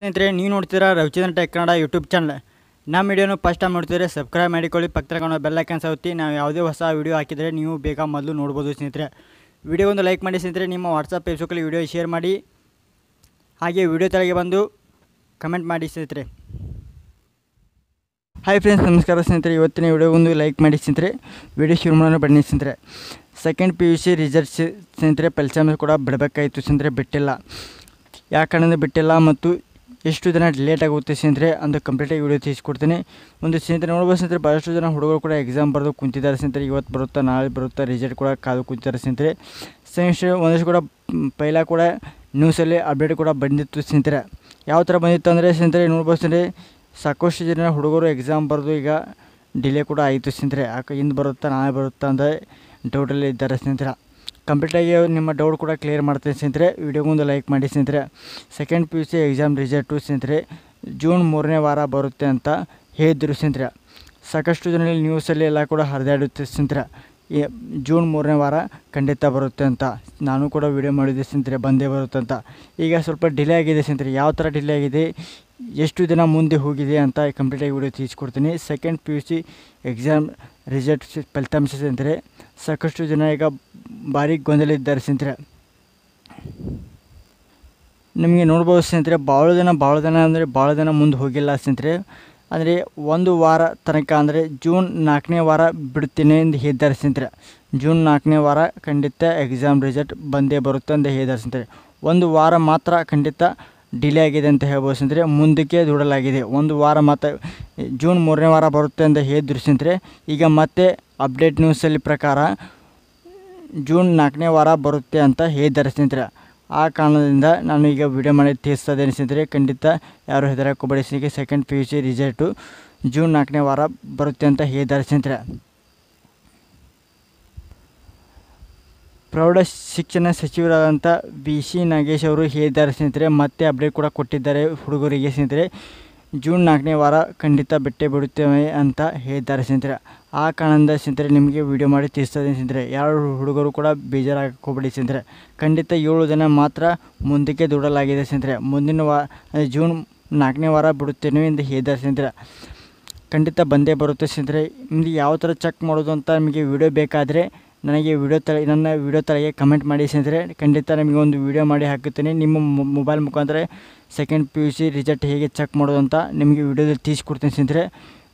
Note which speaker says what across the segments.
Speaker 1: ಸ್ನೇಹಿತರೆ ನೀವು ನೋಡ್ತೀರಾ Ravichandra tech Kannada YouTube channel ನಮ್ಮ ವಿಡಿಯೋನು ಫಸ್ಟ್ ಟೈಮ್ ನೋಡ್ತಿದ್ರೆ ಸಬ್ಸ್ಕ್ರೈಬ್ ಮಾಡಿಕೊಳ್ಳಿ ಪಕ್ಕ ತಗೊಂಡು ಬೆಲ್ಲೈಕನ್ ಸೌತಿ ನಾವು ಯಾವುದೇ ಹೊಸ ವೀಡಿಯೋ ಹಾಕಿದರೆ ನೀವು ಬೇಗ ಮೊದಲು ನೋಡ್ಬೋದು ಸ್ನೇಹಿತರೆ ವಿಡಿಯೋ ಒಂದು ಲೈಕ್ ಮಾಡಿ ಸ್ನೇಹಿತರೆ ನಿಮ್ಮ ವಾಟ್ಸಪ್ ಫೇಸ್ಬುಕ್ಕಲ್ಲಿ ವಿಡಿಯೋ ಶೇರ್ ಮಾಡಿ ಹಾಗೆ ವಿಡಿಯೋ ತೆಳಗೆ ಬಂದು ಕಮೆಂಟ್ ಮಾಡಿ ಸ್ನೇಹಿತರೆ ಹಾಯ್ ಫ್ರೆಂಡ್ಸ್ ನಮಸ್ಕಾರ ಸ್ನೇಹಿತರೆ ಇವತ್ತಿನ ವಿಡಿಯೋ ಒಂದು ಲೈಕ್ ಮಾಡಿ ಸ್ನೇಹಿತರೆ ವಿಡಿಯೋ ಶುರು ಮಾಡೋಣ ಬನ್ನಿ ಸ್ನೇಹಿತರೆ second P U C result ಸ್ನೇಹಿತರೆ ಫಲಿತಾಂಶ ಕೂಡ ಬಿಡಬೇಕಾಯಿತು ಸ್ನೇಹಿತರೆ ಬಿಟ್ಟಿಲ್ಲ ಯಾಕಂದರೆ ಬಿಟ್ಟಿಲ್ಲ ಮತ್ತು ಎಷ್ಟು ಜನ ಲೇಟ್ ಆಗುತ್ತೆ ಸ್ನೇಹಿತರೆ ಅಂದರೆ ಕಂಪ್ಲೀಟಾಗಿ ವೀಡಿಯೋ ತಿಳಿಸ್ಕೊಡ್ತೀನಿ ಒಂದು ಸ್ನೇಹಿತರೆ ನೋಡ್ಬೋದು ಸ್ನೇಹಿತರೆ ಭಾಳಷ್ಟು ಜನ ಹುಡುಗರು ಕೂಡ ಎಕ್ಸಾಮ್ ಬರೆದು ಕುಂತಿದ್ದಾರೆ ಸ್ನೇಹಿತರೆ ಇವತ್ತು ಬರುತ್ತಾ ನಾಳೆ ಬರುತ್ತಾ ರಿಸಲ್ಟ್ ಕೂಡ ಕಾದು ಕುಂತಿದ್ದಾರೆ ಸ್ನೇಹಿತರೆ ಸ್ನೇಹಿತರೆ ಒಂದಷ್ಟು ಕೂಡ ಪೈಲ ಕೂಡ ನ್ಯೂಸಲ್ಲಿ ಅಪ್ಡೇಟ್ ಕೂಡ ಬಂದಿತ್ತು ಸ್ನೇಹಿತರೆ ಯಾವ ಥರ ಬಂದಿತ್ತು ಅಂದರೆ ಸ್ನೇಹಿತರೆ ನೋಡ್ಬೋದು ಸ್ನೇಹಿತರೆ ಸಾಕಷ್ಟು ಜನ ಹುಡುಗರು ಎಕ್ಸಾಮ್ ಬರೆದು ಈಗ ಡಿಲೇ ಕೂಡ ಆಯಿತು ಸ್ನೇಹಿತರೆ ಯಾಕೆ ಹಿಂದೆ ಬರುತ್ತಾ ನಾಳೆ ಬರುತ್ತಾ ಅಂದರೆ ಡೌಟಲ್ಲಿ ಇದ್ದಾರೆ ಸ್ನೇಹಿತರೆ ಕಂಪ್ಲೀಟಾಗಿ ನಿಮ್ಮ ಡೌಟ್ ಕೂಡ ಕ್ಲಿಯರ್ ಮಾಡ್ತೀನಿ ಸ್ನೇಹಿತರೆ ವಿಡಿಯೋಗೊಂದು ಲೈಕ್ ಮಾಡಿ ಸ್ನೇಹಿತರೆ second P U C exam result ಸ್ನೇಹಿತರೆ ಜೂನ್ ಮೂರನೇ ವಾರ ಬರುತ್ತೆ ಅಂತ ಹೇಳಿದ್ರು ಸ್ನೇಹಿತರೆ ಸಾಕಷ್ಟು ಜನ ನ್ಯೂಸಲ್ಲಿ ಎಲ್ಲ ಕೂಡ ಹರಿದಾಡುತ್ತೆ ಸ್ನೇಹಿತರೆ ಜೂನ್ ಮೂರನೇ ವಾರ ಖಂಡಿತ ಬರುತ್ತೆ ಅಂತ ನಾನು ಕೂಡ ವಿಡಿಯೋ ಮಾಡಿದ್ದೆ ಸ್ನೇಹಿತರೆ ಬಂದೇ ಬರುತ್ತೆ ಅಂತ ಈಗ ಸ್ವಲ್ಪ ಡಿಲೇ ಆಗಿದೆ ಸ್ನೇಹಿತರೆ ಯಾವ ಥರ ಡಿಲೇ ಆಗಿದೆ ಎಷ್ಟು ದಿನ ಮುಂದೆ ಹೋಗಿದೆ ಅಂತ ಕಂಪ್ಲೀಟಾಗಿ ವಿಡಿಯೋ ತಿಳಿಸ್ಕೊಡ್ತೀನಿ second P U C exam result ಫಲಿತಾಂಶ ಅಂದರೆ ಸಾಕಷ್ಟು ಜನ ಈಗ ಭಾರಿ ಗೊಂದಲ ಇದ್ದಾರೆ ಸ್ನೇಹಿತರೆ ನಿಮಗೆ ನೋಡ್ಬೋದು ಸ್ನೇಹಿತರೆ ಭಾಳ ಜನ ಭಾಳ ಜನ ಅಂದರೆ ಭಾಳ ಜನ ಮುಂದೆ ಹೋಗಿಲ್ಲ ಸ್ನೇಹಿತರೆ ಅಂದರೆ ಒಂದು ವಾರ ತನಕ ಅಂದರೆ ಜೂನ್ ನಾಲ್ಕನೇ ವಾರ ಬಿಡ್ತೀನಿ ಎಂದು ಹೇಳಿದ್ದಾರೆ ಸ್ನೇಹಿತರೆ ಜೂನ್ ನಾಲ್ಕನೇ ವಾರ ಖಂಡಿತ ಎಕ್ಸಾಮ್ ರಿಸಲ್ಟ್ ಬಂದೇ ಬರುತ್ತೆ ಅಂತ ಹೇಳಿದ್ದಾರೆ ಸ್ನೇಹಿತರೆ ಒಂದು ವಾರ ಮಾತ್ರ ಖಂಡಿತ ಡಿಲೇ ಆಗಿದೆ ಅಂತ ಹೇಳ್ಬೋದು ಸ್ನೇಹಿತರೆ ಮುಂದಕ್ಕೆ ದೂಡಲಾಗಿದೆ ಒಂದು ವಾರ ಮತ್ತು ಜೂನ್ ಮೂರನೇ ವಾರ ಬರುತ್ತೆ ಅಂತ ಹೇಳಿದ್ರು ಸ್ನೇಹಿತರೆ ಈಗ ಮತ್ತೆ ಅಪ್ಡೇಟ್ ನ್ಯೂಸಲ್ಲಿ ಪ್ರಕಾರ ಜೂನ್ ನಾಲ್ಕನೇ ವಾರ ಬರುತ್ತೆ ಅಂತ ಹೇಳಿದ್ದಾರೆ ಸ್ನೇಹಿತರೆ ಆ ಕಾರಣದಿಂದ ನಾನು ಈಗ ವಿಡಿಯೋ ಮಾಡಿ ತೀರಿಸ್ತದೆ ಸ್ನೇಹಿತರೆ ಖಂಡಿತ ಯಾರು ಹೆದರಕ್ಕೆ ಹೋಗಬೇಡಿ second P U C result June ನಾಲ್ಕನೇ ವಾರ ಬರುತ್ತೆ ಅಂತ ಹೇಳಿದ್ದಾರೆ ಸ್ನೇಹಿತರೆ ಪ್ರೌಢ ಶಿಕ್ಷಣ ಸಚಿವರಾದಂಥ ಬಿ ಸಿ ನಾಗೇಶ್ ಅವರು ಹೇಳಿದ್ದಾರೆ ಸ್ನೇಹಿತರೆ ಮತ್ತೆ ಅಪ್ಡೇಟ್ ಕೂಡ ಕೊಟ್ಟಿದ್ದಾರೆ ಹುಡುಗರಿಗೆ ಸ್ನೇಹಿತರೆ ಜೂನ್ ನಾಲ್ಕನೇ ವಾರ ಖಂಡಿತ ಬೆಟ್ಟೆ ಬಿಡುತ್ತೇವೆ ಅಂತ ಹೇಳಿದ್ದಾರೆ ಸ್ನೇಹಿತರೆ ಆ ಕಾರಣದ ಸ್ನೇಹಿತರೆ ನಿಮಗೆ ವಿಡಿಯೋ ಮಾಡಿ ತಿಳಿಸ್ತದೆ ಸ್ನೇಹಿತರೆ ಯಾರು ಹುಡುಗರು ಕೂಡ ಬೇಜಾರಾಗೋಗ್ಬೇಡಿ ಸ್ನೇಹಿತರೆ ಖಂಡಿತ ಏಳು ಜನ ಮಾತ್ರ ಮುಂದಕ್ಕೆ ದೂಡಲಾಗಿದೆ ಸ್ನೇಹಿತರೆ ಮುಂದಿನ ವಾ ಜೂನ್ ನಾಲ್ಕನೇ ವಾರ ಬಿಡುತ್ತೇನೆ ಎಂದು ಹೇಳಿದ್ದಾರೆ ಸ್ನೇಹಿತರೆ ಖಂಡಿತ ಬಂದೇ ಬರುತ್ತೆ ಸ್ನೇಹಿತರೆ ನಿಮಗೆ ಯಾವ ಥರ ಚೆಕ್ ಮಾಡೋದು ಅಂತ ನಿಮಗೆ ವಿಡಿಯೋ ಬೇಕಾದರೆ ನನಗೆ ವಿಡಿಯೋ ತಲೆ ನನ್ನ ವಿಡಿಯೋ ತಲೆಗೆ ಕಮೆಂಟ್ ಮಾಡಿ ಸ್ನೇಹಿತರೆ ಖಂಡಿತ ನಿಮಗೆ ಒಂದು ವಿಡಿಯೋ ಮಾಡಿ ಹಾಕುತ್ತೇನೆ ನಿಮ್ಮ ಮೊಬೈಲ್ ಮುಖಾಂತರ second P U C result ಹೇಗೆ ಚೆಕ್ ಮಾಡೋದು ಅಂತ ನಿಮಗೆ ವಿಡಿಯೋದಲ್ಲಿ ತೀಸ್ಕೊಡ್ತೇನೆ ಸ್ನೇಹಿತರೆ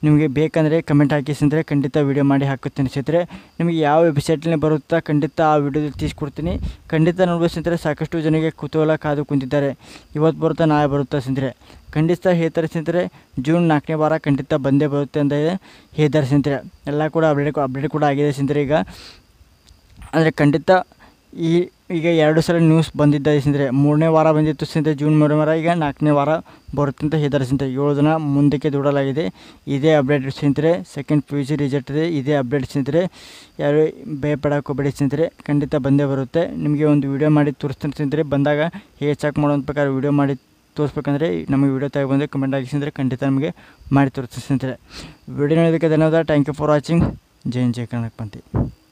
Speaker 1: ನಿಮಗೆ ಬೇಕಂದರೆ ಕಮೆಂಟ್ ಹಾಕಿ ಸ್ನೇಹಿತರೆ ಖಂಡಿತ ವಿಡಿಯೋ ಮಾಡಿ ಹಾಕುತ್ತೇನೆ ಸ್ನೇಹಿತರೆ ನಿಮಗೆ ಯಾವ ವೆಬ್ಸೈಟ್ನೇ ಬರುತ್ತಾ ಖಂಡಿತ ಆ ವಿಡಿಯೋದಲ್ಲಿ ತೀಸ್ಕೊಡ್ತೀನಿ ಖಂಡಿತ ನೋಡ್ಬೋದು ಸ್ನೇಹಿತರೆ ಸಾಕಷ್ಟು ಜನರಿಗೆ ಕುತೂಹಲ ಕಾದು ಕುಂತಿದ್ದಾರೆ ಇವತ್ತು ಬರುತ್ತಾ ನಾಳೆ ಬರುತ್ತಾ ಸ್ನೇಹಿತರೆ ಖಂಡಿತ ಹೇಳ್ತಾರೆ ಸ್ನೇಹಿತರೆ ಜೂನ್ ನಾಲ್ಕನೇ ವಾರ ಖಂಡಿತ ಬಂದೇ ಬರುತ್ತೆ ಅಂತ ಇದೆ ಹೇಳ್ತಾರೆ ಸ್ನೇಹಿತರೆ ಎಲ್ಲ ಕೂಡ ಅಪ್ಡೇಟ್ ಅಪ್ಡೇಟ್ ಕೂಡ ಆಗಿದೆ ಸ್ನೇಹಿತರೆ ಈಗ ಅಂದರೆ ಖಂಡಿತ ಈ ಈಗ ಎರಡು ಸಲ ನ್ಯೂಸ್ ಬಂದಿದ್ದ ಸಿಂದರೆ ಮೂರನೇ ವಾರ ಬಂದಿತ್ತು ಸಿಂತೆ ಜೂನ್ ಮೂರನೇ ವಾರ ಈಗ ನಾಲ್ಕನೇ ವಾರ ಬರುತ್ತೆ ಅಂತ ಸಿಂತೆ ಏಳು ದಿನ ಮುಂದಕ್ಕೆ ದೂಡಲಾಗಿದೆ ಇದೇ ಅಪ್ಡೇಟ್ ಸಿಂತರೆ ಸೆಕೆಂಡ್ ಪಿ ಯು ರಿಸಲ್ಟ್ ಇದೆ ಇದೇ ಅಪ್ಡೇಟ್ ಸಿಂತರೆ ಯಾರು ಭಯಪಡಕ್ಕೆ ಹೋಗಬೇಡಿ ಸಿಂತರೆ ಖಂಡಿತ ಬಂದೇ ಬರುತ್ತೆ ನಿಮಗೆ ಒಂದು ವೀಡಿಯೋ ಮಾಡಿ ತೋರಿಸ್ತಾನೆ ಸಿಂತರೆ ಬಂದಾಗ ಹೇಗೆ ಚೆಕ್ ಮಾಡೋಂಥ ಪ್ರಕಾರ ವೀಡಿಯೋ ಮಾಡಿ ತೋರಿಸ್ಬೇಕಂದ್ರೆ ನಮಗೆ ವೀಡಿಯೋ ತೆಗೆ ಬಂದರೆ ಕಮೆಂಟ್ ಸಿಂದರೆ ಖಂಡಿತ ನಮಗೆ ಮಾಡಿ ತೋರಿಸ್ತಾರೆ ವೀಡಿಯೋ ನೋಡೋದಕ್ಕೆ ಧನ್ಯವಾದ ಥ್ಯಾಂಕ್ ಯು ಫಾರ್ ವಾಚಿಂಗ್ ಜೈನ್ ಜೈ ಕನ್ನಡಕ್ಕೆ ಬಂತಿ